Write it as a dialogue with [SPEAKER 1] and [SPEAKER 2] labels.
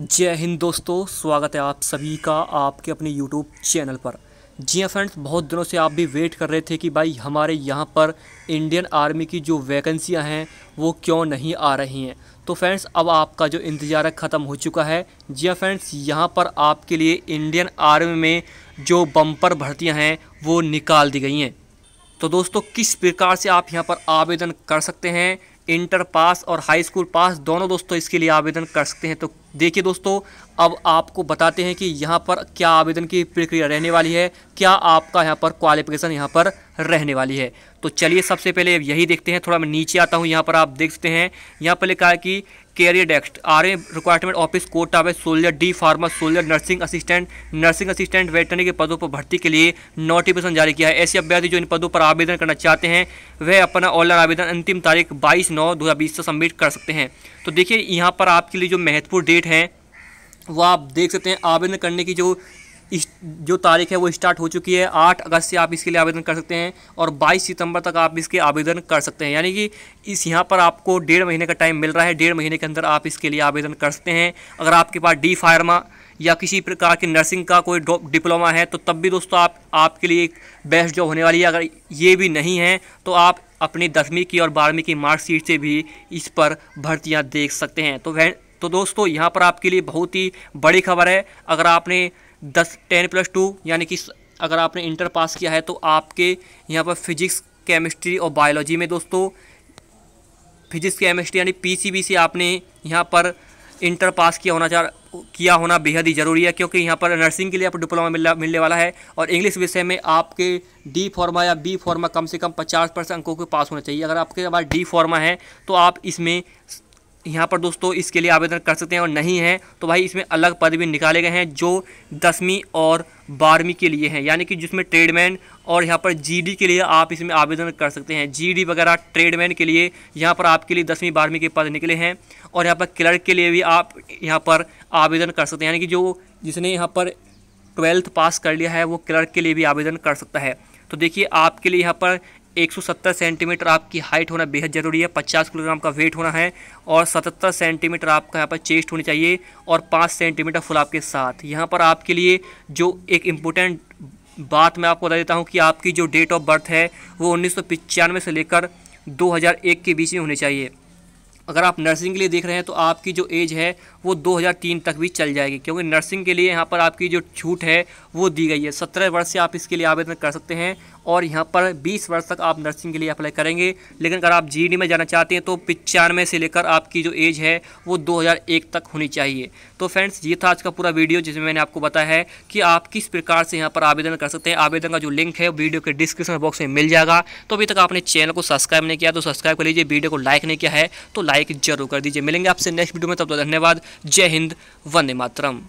[SPEAKER 1] जय हिंद दोस्तों स्वागत है आप सभी का आपके अपने यूट्यूब चैनल पर जी हाँ फ्रेंड्स बहुत दिनों से आप भी वेट कर रहे थे कि भाई हमारे यहाँ पर इंडियन आर्मी की जो वैकेंसियाँ हैं वो क्यों नहीं आ रही हैं तो फ्रेंड्स अब आपका जो इंतज़ार ख़त्म हो चुका है जी हाँ फ्रेंड्स यहाँ पर आपके लिए इंडियन आर्मी में जो बम्पर भर्तियाँ हैं वो निकाल दी गई हैं तो दोस्तों किस प्रकार से आप यहाँ पर आवेदन कर सकते हैं इंटर पास और हाई स्कूल पास दोनों दोस्तों इसके लिए आवेदन कर सकते हैं तो देखिए दोस्तों अब आपको बताते हैं कि यहाँ पर क्या आवेदन की प्रक्रिया रहने वाली है क्या आपका यहाँ पर क्वालिफिकेशन यहाँ पर रहने वाली है तो चलिए सबसे पहले यही देखते हैं थोड़ा मैं नीचे आता हूँ यहाँ पर आप देख सकते हैं यहाँ पर लिखा है कि career desk R M requirement office Kota में soldier D pharma soldier nursing assistant nursing assistant veterinary के पदों पर भर्ती के लिए नोटिफिकेशन जारी किया है ऐसे अभ्यर्थी जो इन पदों पर आवेदन करना चाहते हैं वह अपना ऑनलाइन आवेदन अंतिम तारीख बाईस नौ दो से सबमिट कर सकते हैं तो देखिए यहाँ पर आपके लिए जो महत्वपूर्ण डेट है वो आप देख सकते हैं आवेदन करने की जो इस जो तारीख है वो स्टार्ट हो चुकी है आठ अगस्त से आप इसके लिए आवेदन कर सकते हैं और बाईस सितंबर तक आप इसके आवेदन कर सकते हैं यानी कि इस यहाँ पर आपको डेढ़ महीने का टाइम मिल रहा है डेढ़ महीने के अंदर आप इसके लिए आवेदन कर सकते हैं अगर आपके पास डी फार्मा या किसी प्रकार की नर्सिंग का कोई डिप्लोमा है तो तब भी दोस्तों आप आपके लिए एक बेस्ट जॉब होने वाली है अगर ये भी नहीं है तो आप अपनी दसवीं की और बारहवीं की मार्कशीट से भी इस पर भर्तियाँ देख सकते हैं तो वह तो दोस्तों यहाँ पर आपके लिए बहुत ही बड़ी खबर है अगर आपने दस टेन प्लस टू यानी कि अगर आपने इंटर पास किया है तो आपके यहाँ पर फिजिक्स केमिस्ट्री और बायोलॉजी में दोस्तों फिजिक्स केमिस्ट्री यानी पीसीबी से आपने यहाँ पर इंटर पास किया होना चाह किया होना बेहद ही ज़रूरी है क्योंकि यहाँ पर नर्सिंग के लिए आपको डिप्लोमा मिलने मिलने वाला है और इंग्लिश विषय में आपके डी फॉर्मा या बी फॉर्मा कम से कम पचास परसेंट अंकों के पास होना चाहिए अगर आपके पास डी फॉर्मा है तो आप इसमें यहाँ पर दोस्तों इसके लिए आवेदन कर सकते हैं और नहीं है तो भाई इसमें अलग पद भी निकाले गए हैं जो दसवीं और बारहवीं के लिए हैं यानी कि जिसमें ट्रेडमैन और यहाँ पर जीडी के लिए आप इसमें आवेदन कर सकते हैं जीडी वगैरह ट्रेडमैन के लिए यहाँ पर आपके लिए दसवीं बारहवीं के पद निकले हैं और यहाँ पर क्लर्क के लिए भी आप यहाँ पर आवेदन कर सकते हैं यानी कि जो जिसने यहाँ पर ट्वेल्थ पास कर लिया है वो क्लर्क के लिए भी आवेदन कर सकता है तो देखिए आपके लिए यहाँ पर 170 सेंटीमीटर आपकी हाइट होना बेहद ज़रूरी है 50 किलोग्राम का वेट होना है और 77 सेंटीमीटर आपका यहाँ पर चेस्ट होनी चाहिए और 5 सेंटीमीटर फुल आपके साथ यहाँ पर आपके लिए जो एक इम्पोर्टेंट बात मैं आपको बता देता हूँ कि आपकी जो डेट ऑफ बर्थ है वो उन्नीस से लेकर दो के बीच में होनी चाहिए अगर आप नर्सिंग के लिए देख रहे हैं तो आपकी जो एज है वो 2003 तक भी चल जाएगी क्योंकि नर्सिंग के लिए यहाँ पर आपकी जो छूट है वो दी गई है सत्रह वर्ष से आप इसके लिए आवेदन कर सकते हैं और यहाँ पर 20 वर्ष तक आप नर्सिंग के लिए अप्लाई करेंगे लेकिन अगर आप जी e में जाना चाहते हैं तो पचानवे से लेकर आपकी जो एज है वो 2001 तक होनी चाहिए तो फ्रेंड्स ये था आज का पूरा वीडियो जिसमें मैंने आपको बताया है कि आप किस प्रकार से यहाँ पर आवेदन कर सकते हैं आवेदन का जो लिंक है वीडियो के डिस्क्रिप्शन बॉक्स में मिल जाएगा तो अभी तक आपने चैनल को सब्सक्राइब नहीं किया तो सब्सक्राइब कर लीजिए वीडियो को लाइक नहीं किया है तो लाइक जरूर कर दीजिए मिलेंगे आपसे नेक्स्ट वीडियो में तब तक धन्यवाद जय हिंद वंदे मातरम